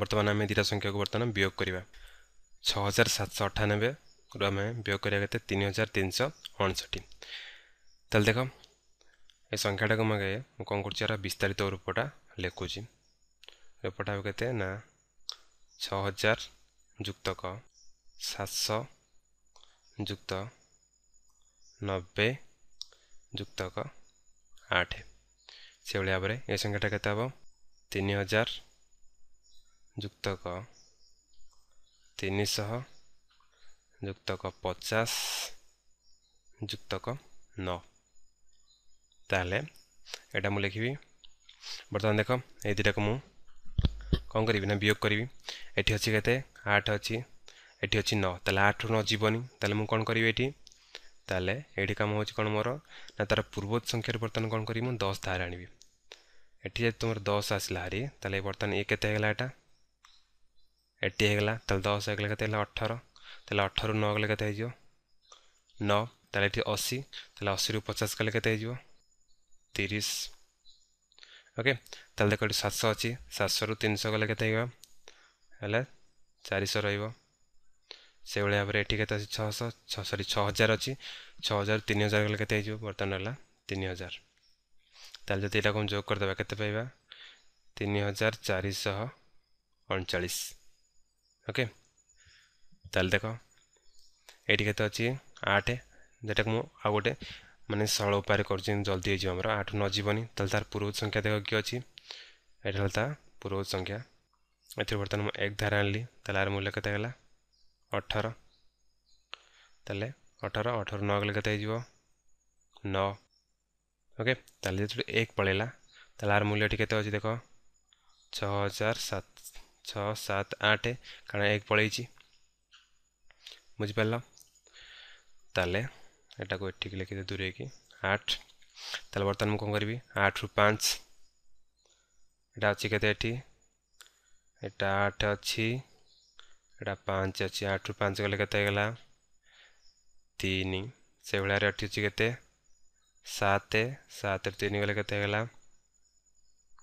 ବର୍ତ୍ତମାନ ଆମେ ଦୁଇଟା ସଂଖ୍ୟାକୁ ବର୍ତ୍ତମାନ ବିୟୋଗ କରିବା ଛଅ ହଜାର ସାତଶହ ଅଠାନବେରୁ ଆମେ ବିୟୋଗ କରିବା କେତେ ତିନି ହଜାର ତିନିଶହ ଅଣଷଠି ତାହେଲେ ଦେଖ ଏ ସଂଖ୍ୟାଟାକୁ ମୁଁ ମୁଁ କ'ଣ କରୁଛି ଏହାର ବିସ୍ତାରିତ ରୂପଟା ଲେଖୁଛି ରୂପଟା ହେବ କେତେ ନା ଛଅ ହଜାର ଯୁକ୍ତକ ସାତଶହ ଯୁକ୍ତ ନବେ ଯୁକ୍ତକ ଆଠ ସେଭଳି ଭାବରେ ଏ ସଂଖ୍ୟାଟା କେତେ ହେବ ତିନି ହଜାର ଯୁକ୍ତକ ତିନିଶହ ଯୁକ୍ତକ ପଚାଶ ଯୁକ୍ତକ ନଅ ତାହେଲେ ଏଇଟା ମୁଁ ଲେଖିବି ବର୍ତ୍ତମାନ ଦେଖ ଏଇ ଦୁଇଟାକୁ ମୁଁ କ'ଣ କରିବି ନା ବିୟୋଗ କରିବି ଏଠି ଅଛି କେତେ ଆଠ ଅଛି ଏଠି ଅଛି ନଅ ତାହେଲେ ଆଠରୁ ନଅ ଯିବନି ତାହେଲେ ମୁଁ କ'ଣ କରିବି ଏଠି ତାହେଲେ ଏଇଠି କାମ ହେଉଛି କ'ଣ ମୋର ନା ତା'ର ପୂର୍ବ ସଂଖ୍ୟାରୁ ବର୍ତ୍ତମାନ କ'ଣ କରିବି ମୁଁ ଦଶ ଧାରେ ଆଣିବି ଏଠି ଯଦି ତୁମର ଦଶ ଆସିଲା ହାରି ତାହେଲେ ବର୍ତ୍ତମାନ ଇଏ କେତେ ହେଇଗଲା ଏଇଟା एट्टी होगा तेल दस एक केत अठर तेल अठर नौ गले हो नौ तेल ये अशी तेल अशी रु पचास गले के तीस ओके तेल देख ये सातश अच्छी सात रु तीन शौ गले चार चारश रही से भाव ये के छः छः सरी छः हजार अच्छी छः हजार तीन हजार गले के बर्तमान है तीन हजार तेल जो यहाँ जो करदे के तीन हजार चार चारश अणचाश ଓକେ ତାହେଲେ ଦେଖ ଏଇଠି କେତେ ଅଛି ଆଠ যেটাকে মু আউ গোটে মানে সরল উপায়ে করছি জলদি হয়ে যাব আমার আঠ ন যাবনি তাহলে তার পূর্বজ সংখ্যা দেখ কি অছি এটা হল তা পূর্বজ সংখ্যা এতে বর্তমানে মু এক ধারা আনলি তাহলে আর মূল্য কত গেল অঠর তাহলে অঠর অঠর ন গেলে কত হয়ে ন ওকে তাহলে যেহেতু এক পড়েলা তাহলে আর মূল্যটি কত অছি দেখ ছ হাজার সাত छत आठ कारण एक पल बुझिपाल ताल यटाक ठीक लिखे दूरे कि आठ ताल बर्तमान मुझे कौन करी आठ रु पाँच यहाँ अच्छे ये आठ अच्छी यहाँ पाँच अच्छी आठ रु पाँच गले कतला तीन से भाई अठी अच्छी के सत सत गले कत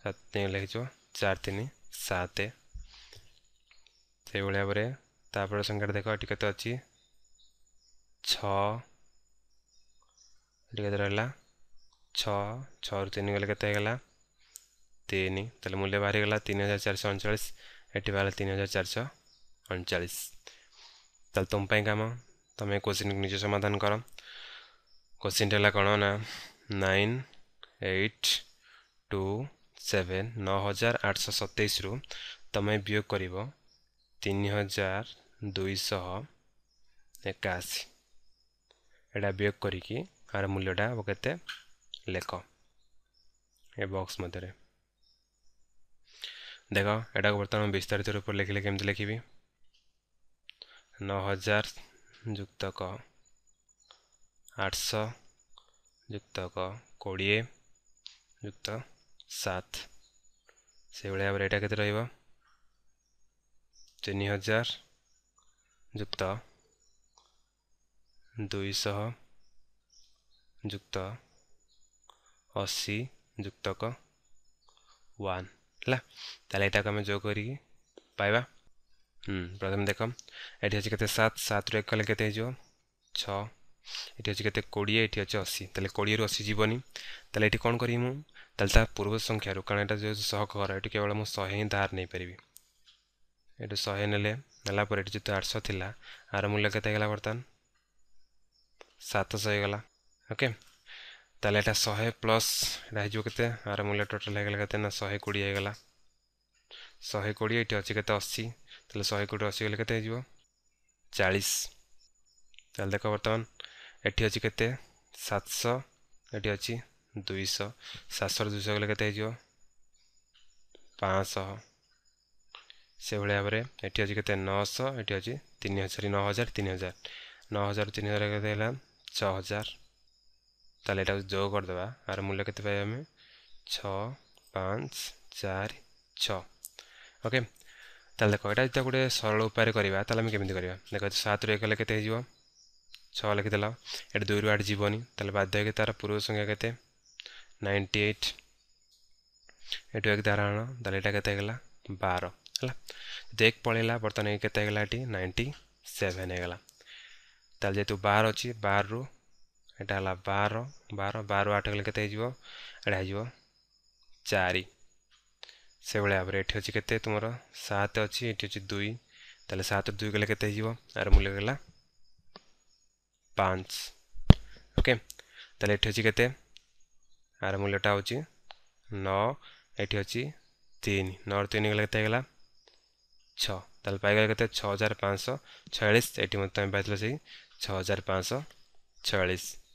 सत चार सत ସେଇଭଳି ଭାବରେ ତାପରେ ସଂଖ୍ୟାରେ ଦେଖ ଏଠି କେତେ ଅଛି ଛଅ ଏଠି କେତେ ରହିଲା ଛଅ ଛଅରୁ ତିନି ଗଲେ କେତେ ହେଇଗଲା ତିନି ତାହେଲେ ମୂଲ୍ୟ ବାହାରିଗଲା ତିନି ହଜାର ଚାରିଶହ ଅଣଚାଳିଶ ଏଠି ବାହାରିଲା ତିନି ହଜାର ଚାରିଶହ ଅଣଚାଳିଶ ତାହେଲେ ତୁମ ପାଇଁ କାମ ତୁମେ କୋଶ୍ଚିନ୍ ନିଜେ ସମାଧାନ କର କୋଶ୍ଚିନ୍ଟା ହେଲା କ'ଣ ନା ନାଇନ୍ ଏଇଟ୍ ଟୁ ସେଭେନ୍ ନଅ ହଜାର ଆଠଶହ ସତେଇଶରୁ ତୁମେ ବିୟୋଗ କରିବ ତିନି ହଜାର ଦୁଇଶହ ଏକାଅଶୀ ଏଇଟା ବିୟୋଗ କରିକି ଆର ମୂଲ୍ୟଟା ହେବ କେତେ ଲେଖ ଏ ବକ୍ସ ମଧ୍ୟରେ ଦେଖ ଏଟାକୁ ବର୍ତ୍ତମାନ ବିସ୍ତାରିତ ରୂପରେ ଲେଖିଲେ କେମିତି ଲେଖିବି ନଅ ହଜାର ଯୁକ୍ତକ ଆଠଶହ ଯୁକ୍ତକ କୋଡ଼ିଏ ଯୁକ୍ତ ସାତ ସେଭଳି ଭାବରେ ଏଇଟା କେତେ ରହିବ ତିନି ହଜାର ଯୁକ୍ତ ଦୁଇଶହ ଯୁକ୍ତ ଅଶୀ ଯୁକ୍ତକ ୱାନ୍ ହେଲା ତାହେଲେ ଏଇଟାକୁ ଆମେ ଯୋଗ କରିକି ପାଇବା ପ୍ରଥମେ ଦେଖ ଏଠି ଅଛି କେତେ ସାତ ସାତରୁ ଏକ କଲେ କେତେ ହେଇଯିବ ଛଅ ଏଠି ଅଛି କେତେ କୋଡ଼ିଏ ଏଠି ଅଛି ଅଶୀ ତାହେଲେ କୋଡ଼ିଏରୁ ଅଶୀ ଯିବନି ତାହେଲେ ଏଠି କ'ଣ କରିବି ମୁଁ ତାହେଲେ ତା ପୂର୍ବ ସଂଖ୍ୟାରୁ କାରଣ ଏଇଟା ଯେଉଁ ସହକର ଏଠି କେବଳ ମୁଁ ଶହେ ହିଁ ଧାର ନେଇପାରିବି ଏଇଠୁ ଶହେ ନେଲେ ନେଲା ପରେ ଏଠି ଯେହେତୁ ଆଠଶହ ଥିଲା ଆର ମୂଲ୍ୟ କେତେ ହେଇଗଲା ବର୍ତ୍ତମାନ ସାତଶହ ହେଇଗଲା ଓକେ ତାହେଲେ ଏଇଟା ଶହେ ପ୍ଲସ୍ ଏଇଟା ହେଇଯିବ କେତେ ଆର ମୂଲ୍ୟ ଟୋଟାଲ୍ ହେଇଗଲା କେତେ ନା ଶହେ କୋଡ଼ିଏ ହେଇଗଲା ଶହେ କୋଡ଼ିଏ ଏଠି ଅଛି କେତେ ଅଶୀ ତାହେଲେ ଶହେ କୋଡ଼ିଏ ଅଶୀ ଗଲେ କେତେ ହେଇଯିବ ଚାଳିଶ ତାହେଲେ ଦେଖ ବର୍ତ୍ତମାନ ଏଠି ଅଛି କେତେ ସାତଶହ ଏଠି ଅଛି ଦୁଇଶହ ସାତଶହରୁ ଦୁଇଶହ ଗଲେ କେତେ ହେଇଯିବ ପାଞ୍ଚଶହ সেভাবে ভাবে এটি আছে কেতে নশ এটি আছে তিন হাজার ন হাজার তিন হাজার ন হাজার তিন হাজার কেতে হল ছ হাজার তাহলে এটা যোগ করেদেবা আর মূল্য কেতে পাই আমি ছ পাঁচ চারি ছ ওকে তাহলে দেখ এটা যদি গোটে সরল উপায়ে করা তাহলে আমি কেমি করা দেখ সাতরু এক হলে কেতে হয়ে যাব ছ লিখিদেল এটা দুই রু আট যাবনি তাহলে বাধ্য হয়ে তার পূর্ব সংখ্যা কেতে নাইনটি এইট এটু এক ধারণ তাহলে এটা কেতে গেলা বার है देख पलैला बर्तन के नाइंटी सेवेन होगा तेल जेहतु बार अच्छी बार रु यहाँ बार बार बार आठ गले हो चार से भाई भाव में ये अच्छे केुम सात अच्छी ये अच्छे दुई तेल सात दुई गले के मूल्य गला पांच ओके ये अच्छे के मूल्यटा हो नौ ये अच्छी तीन नौ तीन गले के छ ତାହେଲେ ପାଇଗଲେ କେତେ ଛଅ ହଜାର ପାଞ୍ଚଶହ ଛୟାଳିଶ ଏଠି ମଧ୍ୟ ତୁମେ ପାଇଥିଲ ସେଇ ଛଅ ହଜାର ପାଞ୍ଚଶହ ଛୟାଳିଶ